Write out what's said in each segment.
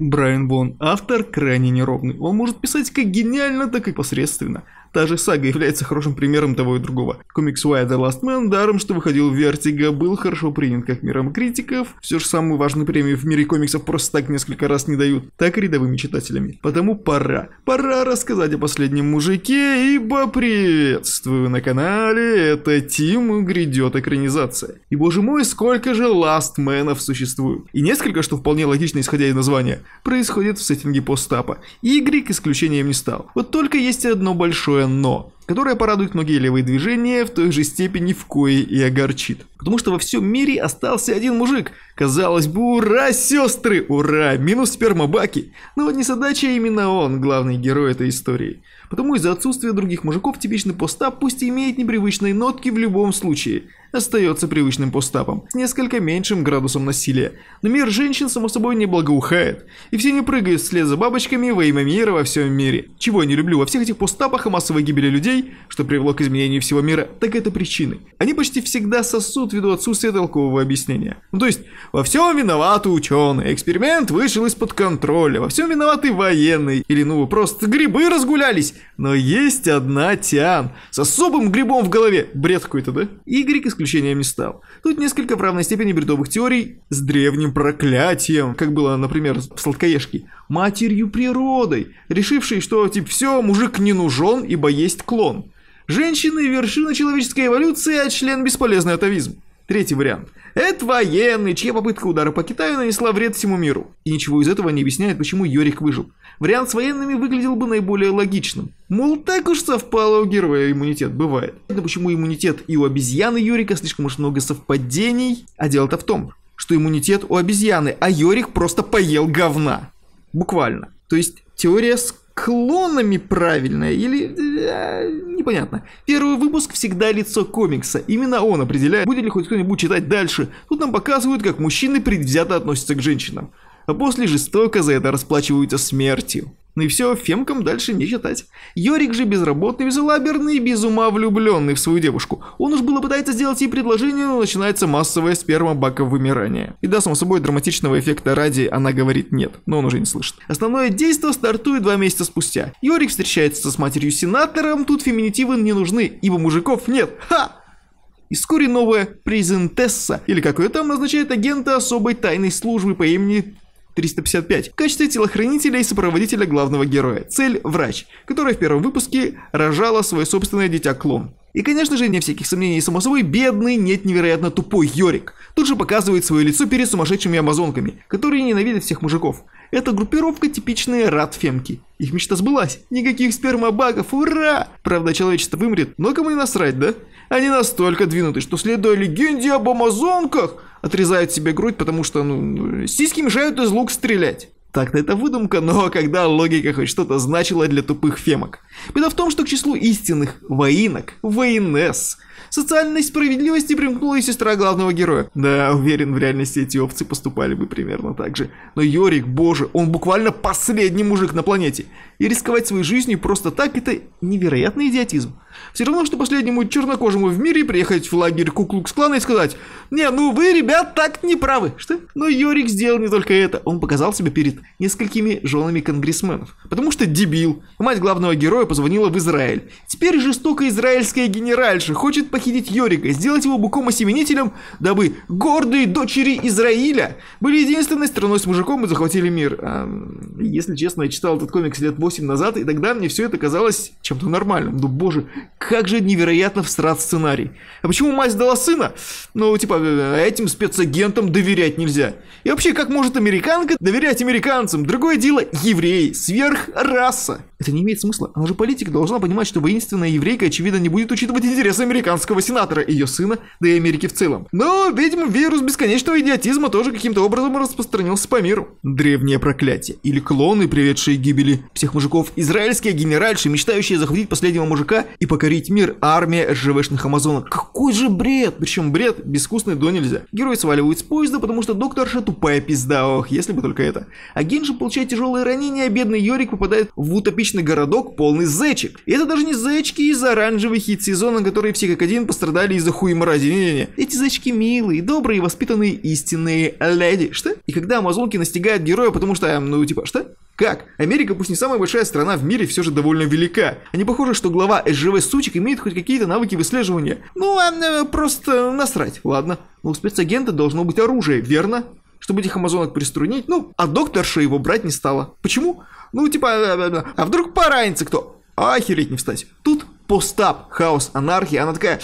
Брайан Вон – автор крайне неровный. Он может писать как гениально, так и посредственно. Та же сага является хорошим примером того и другого. Комикс Why the Last Man, даром что выходил в Vertigo, был хорошо принят как миром критиков, все же самую важную премию в мире комиксов просто так несколько раз не дают, так и рядовыми читателями. Потому пора, пора рассказать о последнем мужике, ибо приветствую на канале, это Тим, грядет экранизация. И боже мой, сколько же Last Man'ов существует. И несколько, что вполне логично исходя из названия, происходит в сеттинге постапа. и Y исключением не стал. Вот только есть одно большое большое «но» которая порадует многие левые движения в той же степени, в кое и огорчит. Потому что во всем мире остался один мужик. Казалось бы, ура, сестры, ура, минус спермобаки. Но вот не задача а именно он, главный герой этой истории. Потому из-за отсутствия других мужиков типичный постап пусть и имеет непривычные нотки в любом случае, остается привычным постапом, с несколько меньшим градусом насилия. Но мир женщин само собой не благоухает, и все не прыгают вслед за бабочками во имя мира во всем мире. Чего я не люблю во всех этих постапах и массовой гибели людей, людей, что привело к изменению всего мира, так это причины. Они почти всегда сосут ввиду отсутствия толкового объяснения. Ну, то есть, во всем виноваты ученые, эксперимент вышел из-под контроля, во всем виноваты военные, или ну просто грибы разгулялись. Но есть одна Тиан с особым грибом в голове. Бред какой-то, да? Игорь исключением не стал. Тут несколько в равной степени бредовых теорий с древним проклятием, как было, например, в сладкоежке, матерью природой, решившей, что типа все, мужик не нужен, ибо есть клон он. Женщины – вершина человеческой эволюции, а член – бесполезный атовизм. Третий вариант. Это военный, чья попытка удара по Китаю нанесла вред всему миру. И ничего из этого не объясняет, почему Йорик выжил. Вариант с военными выглядел бы наиболее логичным. Мол, так уж совпало у героя иммунитет, бывает. Но почему иммунитет и у обезьяны Йорика слишком уж много совпадений? А дело-то в том, что иммунитет у обезьяны, а Йорик просто поел говна. Буквально. То есть теория с клонами правильное или... Э, непонятно. Первый выпуск всегда лицо комикса. Именно он определяет, будет ли хоть кто-нибудь читать дальше. Тут нам показывают, как мужчины предвзято относятся к женщинам. А после жестоко за это расплачиваются смертью. Ну и все, фемкам дальше не читать. Йорик же безработный, безлаберный, без ума влюбленный в свою девушку. Он уж было пытается сделать ей предложение, но начинается массовое сперма бака вымирания. И да, само собой, драматичного эффекта ради она говорит нет, но он уже не слышит. Основное действие стартует два месяца спустя. Йорик встречается с матерью-сенатором, тут феминитивы не нужны, ибо мужиков нет. Ха! И вскоре новая презентесса, или как ее там назначает агента особой тайной службы по имени 355 в качестве телохранителя и сопроводителя главного героя. Цель – врач, которая в первом выпуске рожала свое собственное дитя-клон. И, конечно же, не всяких сомнений, само собой, бедный, нет, невероятно тупой Йорик. Тут же показывает свое лицо перед сумасшедшими амазонками, которые ненавидят всех мужиков. Эта группировка типичные рад-фемки. Их мечта сбылась. Никаких спермобагов, ура! Правда, человечество вымрет, но кому и насрать, да? Они настолько двинуты, что следуя легенде об амазонках, отрезают себе грудь, потому что ну, сиськи мешают из лук стрелять. Так-то это выдумка, но когда логика хоть что-то значила для тупых фемок. Беда в том, что к числу истинных воинок, воинес, социальной справедливости примкнула и сестра главного героя. Да, уверен, в реальности эти овцы поступали бы примерно так же. Но Йорик, боже, он буквально последний мужик на планете. И рисковать своей жизнью просто так это невероятный идиотизм. Все равно, что последнему чернокожему в мире приехать в лагерь Куклукс-клана и сказать «Не, ну вы, ребят, так не правы». Что? Но Йорик сделал не только это. Он показал себя перед несколькими женами конгрессменов. Потому что дебил. Мать главного героя позвонила в Израиль. Теперь жестокая израильская генеральша хочет похитить Йорика, сделать его буком-осеменителем, дабы гордые дочери Израиля были единственной страной с мужиком и захватили мир. А, если честно, я читал этот комикс лет 8 назад, и тогда мне все это казалось чем-то нормальным. Ну, боже, как же невероятно всрат сценарий. А почему мать дала сына? Ну, типа, э, этим спецагентам доверять нельзя. И вообще, как может американка доверять американцам? Другое дело, евреи, сверхраса. Это не имеет смысла. Она же политик должна понимать, что воинственная еврейка, очевидно, не будет учитывать интересы американского сенатора, ее сына, да и Америки в целом. Но, видимо, вирус бесконечного идиотизма тоже каким-то образом распространился по миру. Древнее проклятие. Или клоны, приведшие к гибели всех мужиков. Израильские генеральши, мечтающие захватить последнего мужика и покорить мир. Армия СЖВшных амазонок. Какой же бред! Причем бред безвкусный до нельзя. Герои сваливают с поезда, потому что докторша тупая пизда. Ох, если бы только это. А Генжи получает тяжелые ранения, а бедный Йорик попадает в утопичный обычный городок полный зечек. И это даже не зечки из оранжевых хит сезона, которые все как один пострадали из-за хуй мрази. Не, не, не. Эти зечки милые, добрые, воспитанные истинные леди. Что? И когда амазонки настигают героя, потому что, эм, ну типа, что? Как? Америка, пусть не самая большая страна в мире, все же довольно велика. они а похожи, что глава СЖВ сучек имеет хоть какие-то навыки выслеживания. Ну, а, просто насрать, ладно. Но у спецагента должно быть оружие, верно? чтобы этих амазонок приструнить. Ну, а докторша его брать не стала. Почему? Ну, типа, э, э, э, а вдруг поранится кто? Охереть не встать. Тут постап, хаос, анархия. Она такая,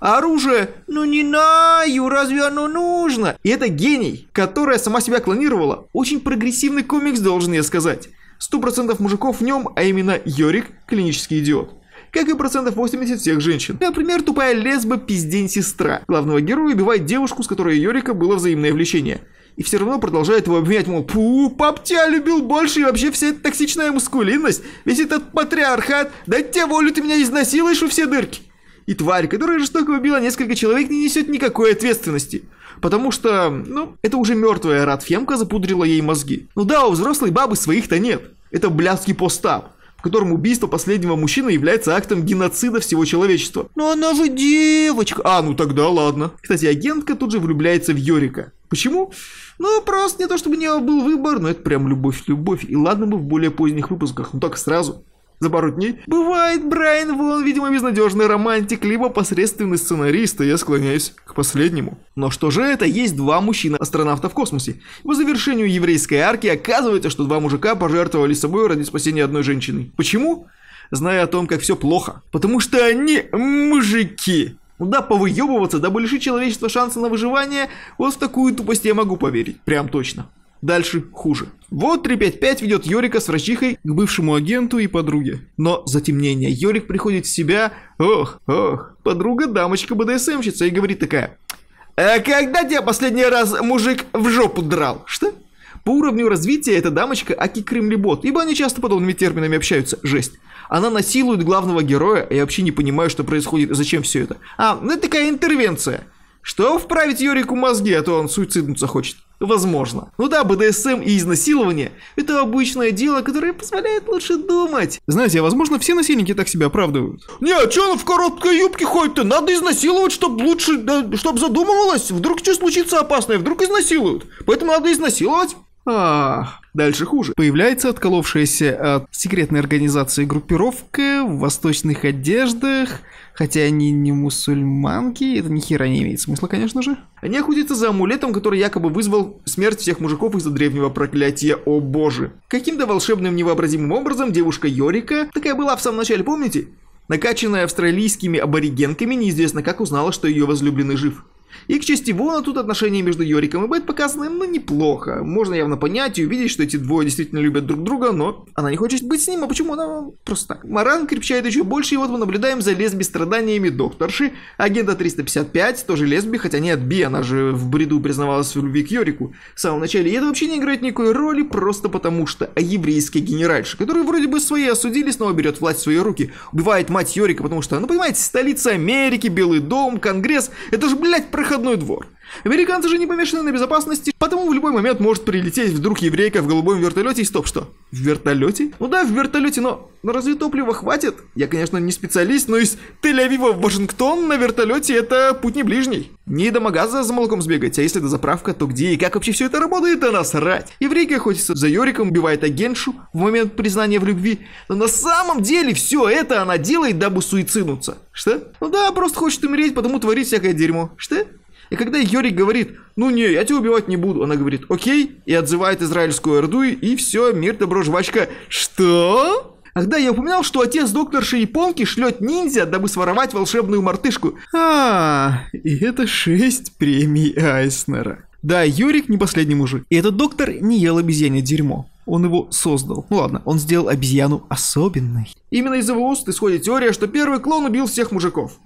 оружие, ну не наю, разве оно нужно? И это гений, которая сама себя клонировала. Очень прогрессивный комикс, должен я сказать. Сто процентов мужиков в нем, а именно Йорик, клинический идиот как и процентов 80 всех женщин. Например, тупая лесба пиздень сестра. Главного героя убивает девушку, с которой Йорика было взаимное влечение и все равно продолжает его обвинять, мол, пу, пап тебя любил больше, и вообще вся эта токсичная мускулинность, весь этот патриархат, да тебе волю ты меня изнасилуешь у все дырки. И тварь, которая жестоко убила несколько человек, не несет никакой ответственности. Потому что, ну, это уже мертвая Радфемка запудрила ей мозги. Ну да, у взрослой бабы своих-то нет. Это блядский постап в котором убийство последнего мужчины является актом геноцида всего человечества. Но «Ну она же девочка. А, ну тогда ладно. Кстати, агентка тут же влюбляется в Йорика. Почему? Ну, просто не то, чтобы у него был выбор, но это прям любовь-любовь. И ладно бы в более поздних выпусках, но так сразу за пару дней. Бывает, Брайан Вон, видимо, безнадежный романтик, либо посредственный сценарист, и я склоняюсь к последнему. Но что же это? Есть два мужчины-астронавта в космосе. По завершению еврейской арки оказывается, что два мужика пожертвовали собой ради спасения одной женщины. Почему? Зная о том, как все плохо. Потому что они мужики. Ну да, повыебываться, дабы лишить человечества шанса на выживание, вот в такую тупость я могу поверить, прям точно. Дальше хуже. Вот 355 ведет Йорика с врачихой к бывшему агенту и подруге. Но затемнение. Йорик приходит в себя. Ох, ох. Подруга дамочка БДСМщица и говорит такая. «А когда тебя последний раз мужик в жопу драл?» Что? По уровню развития эта дамочка Аки Кремлебот, ибо они часто подобными терминами общаются. Жесть. Она насилует главного героя, а я вообще не понимаю, что происходит, зачем все это. А, ну это такая интервенция. Что вправить Юрику мозги, а то он суициднуться хочет. Возможно. Ну да, БДСМ и изнасилование – это обычное дело, которое позволяет лучше думать. Знаете, а возможно все насильники так себя оправдывают. Не, а чё он в короткой юбке ходит-то? Надо изнасиловать, чтобы лучше, да, чтобы задумывалось. Вдруг что случится опасное, вдруг изнасилуют. Поэтому надо изнасиловать. А, Дальше хуже. Появляется отколовшаяся от секретной организации группировка в восточных одеждах, хотя они не мусульманки, это ни хера не имеет смысла, конечно же. Они охотятся за амулетом, который якобы вызвал смерть всех мужиков из-за древнего проклятия, о боже. Каким-то волшебным невообразимым образом девушка Йорика, такая была в самом начале, помните? Накачанная австралийскими аборигенками, неизвестно как узнала, что ее возлюбленный жив. И к чести Вона тут отношения между Йориком и Бет показаны, ну, неплохо. Можно явно понять и увидеть, что эти двое действительно любят друг друга, но она не хочет быть с ним, а почему она просто так? Маран крепчает еще больше, и вот мы наблюдаем за лесби страданиями докторши, агента 355, тоже лесби, хотя нет, Би, она же в бреду признавалась в любви к Йорику в самом начале. И это вообще не играет никакой роли, просто потому что еврейский генеральши, которые вроде бы свои осудили, снова берет власть в свои руки, убивает мать Йорика, потому что, ну понимаете, столица Америки, Белый дом, Конгресс, это же, блядь, проходной двор. Американцы же не помешаны на безопасности, потому в любой момент может прилететь вдруг еврейка в голубом вертолете и стоп, что? В вертолете? Ну да, в вертолете, но, но разве топлива хватит? Я, конечно, не специалист, но из Тель-Авива в Вашингтон на вертолете это путь не ближний. Не до магаза за молоком сбегать, а если до заправка, то где и как вообще все это работает, да насрать. Еврейка охотится за Йориком, убивает агентшу в момент признания в любви, но на самом деле все это она делает, дабы суициднуться. Что? Ну да, просто хочет умереть, потому творит всякое дерьмо. Что? И когда Йори говорит, ну не, я тебя убивать не буду, она говорит, окей, и отзывает израильскую Орду, и все, мир, добро, жвачка. Что? Когда я упоминал, что отец докторши Японки шлет ниндзя, дабы своровать волшебную мартышку. А, и это шесть премий Айснера. Да, Юрик не последний мужик. И этот доктор не ел обезьяне дерьмо. Он его создал. Ну ладно, он сделал обезьяну особенной. Именно из его уст исходит теория, что первый клон убил всех мужиков.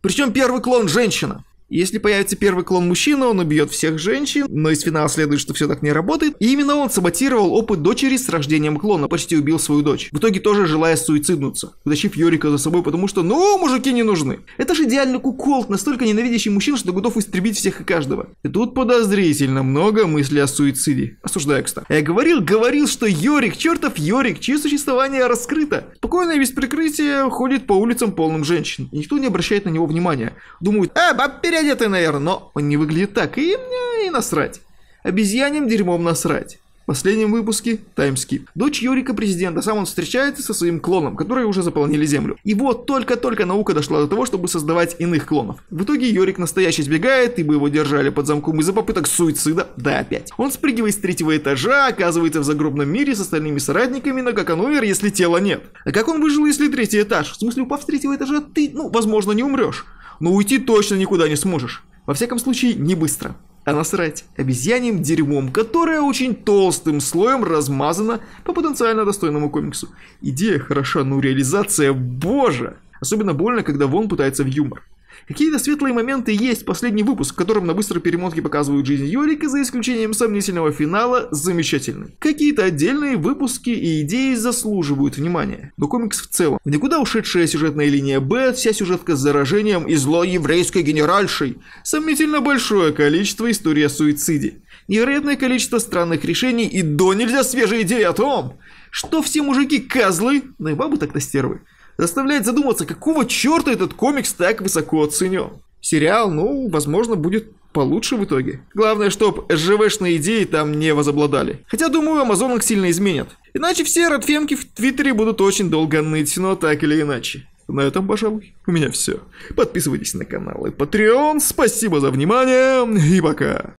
Причем первый клон женщина. Если появится первый клон-мужчина, он убьет всех женщин, но из финала следует, что все так не работает, и именно он саботировал опыт дочери с рождением клона, почти убил свою дочь. В итоге тоже желая суициднуться, утащив Йорика за собой, потому что «ну, мужики не нужны». Это же идеальный куколт, настолько ненавидящий мужчин, что готов истребить всех и каждого. И тут подозрительно много мыслей о суициде. Осуждаю, кстати. Я говорил, говорил, что Йорик, чертов Йорик, чье существование раскрыто. Спокойно и без прикрытия ходит по улицам полным женщин, и никто не обращает на него внимания. Думают «э, баб, переодетый, наверное, но он не выглядит так, и мне и насрать. Обезьяним дерьмом насрать. В последнем выпуске таймскип. Дочь Юрика президента, сам он встречается со своим клоном, которые уже заполнили землю. И вот только-только наука дошла до того, чтобы создавать иных клонов. В итоге Юрик настоящий сбегает, ибо его держали под замком из-за попыток суицида, да опять. Он спрыгивает с третьего этажа, оказывается в загробном мире с остальными соратниками, но как он умер, если тела нет? А как он выжил, если третий этаж? В смысле, упав с третьего этажа, ты, ну, возможно, не умрешь но уйти точно никуда не сможешь. Во всяком случае, не быстро. А насрать обезьяним дерьмом, которое очень толстым слоем размазано по потенциально достойному комиксу. Идея хороша, но реализация, боже! Особенно больно, когда Вон пытается в юмор. Какие-то светлые моменты есть последний выпуск, в котором на быстрой перемотке показывают жизнь Йорика, за исключением сомнительного финала, замечательный. Какие-то отдельные выпуски и идеи заслуживают внимания. Но комикс в целом. никуда ушедшая сюжетная линия Б, вся сюжетка с заражением и злой еврейской генеральшей. Сомнительно большое количество историй о суициде. Невероятное количество странных решений и до нельзя свежие идеи о том, что все мужики козлы, но ну и бабы так-то стервы, заставляет задуматься, какого черта этот комикс так высоко оценен. Сериал, ну, возможно, будет получше в итоге. Главное, чтоб СЖВшные идеи там не возобладали. Хотя, думаю, Амазонок сильно изменят. Иначе все родфемки в Твиттере будут очень долго ныть, но так или иначе. На этом, пожалуй, у меня все. Подписывайтесь на канал и Patreon. Спасибо за внимание и пока.